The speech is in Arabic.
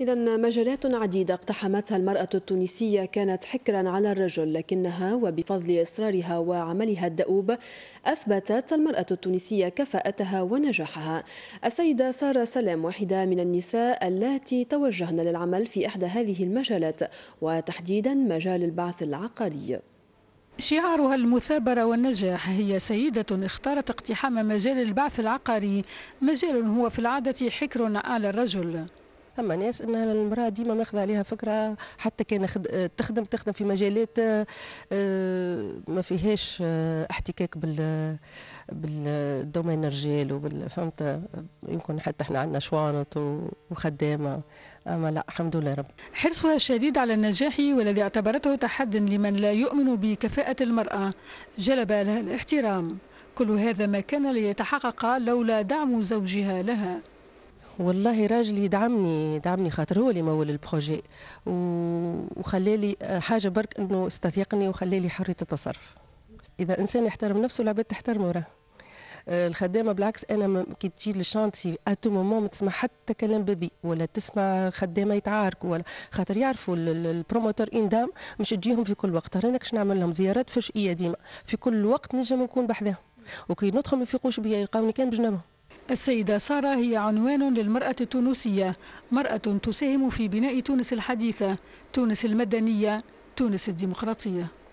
إذا مجالات عديدة اقتحمتها المرأة التونسية كانت حكرا على الرجل لكنها وبفضل إصرارها وعملها الدؤوب أثبتت المرأة التونسية كفاءتها ونجاحها السيدة سارة سلام واحدة من النساء التي توجهن للعمل في إحدى هذه المجالات وتحديدا مجال البعث العقاري شعارها المثابرة والنجاح هي سيدة اختارت اقتحام مجال البعث العقاري مجال هو في العادة حكر على الرجل ثم ناس ان المراه ديما ماخذه عليها فكره حتى كان تخدم تخدم في مجالات آه، ما فيهاش آه، احتكاك بال بالدومين الرجال وبال فهمت يمكن حتى احنا عندنا شوانط وخدامه اما لا الحمد لله رب حرصها الشديد على النجاح والذي اعتبرته تحد لمن لا يؤمن بكفاءه المراه جلب لها الاحترام كل هذا ما كان ليتحقق لولا دعم زوجها لها والله راجل يدعمني يدعمني خاطر هو اللي مول البروجي وخلالي آه، حاجه برك انه استثيقني وخلالي حريه التصرف اذا انسان يحترم نفسه العباد تحترمه راه آه، الخدامه بالعكس انا كي تجي للشانتي اتو مومون ما تسمع حتى كلام بذيء ولا تسمع خدامه يتعاركوا ولا خاطر يعرفوا البروموتور اندام مش تجيهم في كل وقت انا كش نعمل لهم زيارات ايه ديما في كل وقت نجم نكون بحذاهم وكي ندخل ما يفيقوش بيا يلقاوني كان بجنبهم السيدة سارة هي عنوان للمرأة التونسية مرأة تساهم في بناء تونس الحديثة تونس المدنية تونس الديمقراطية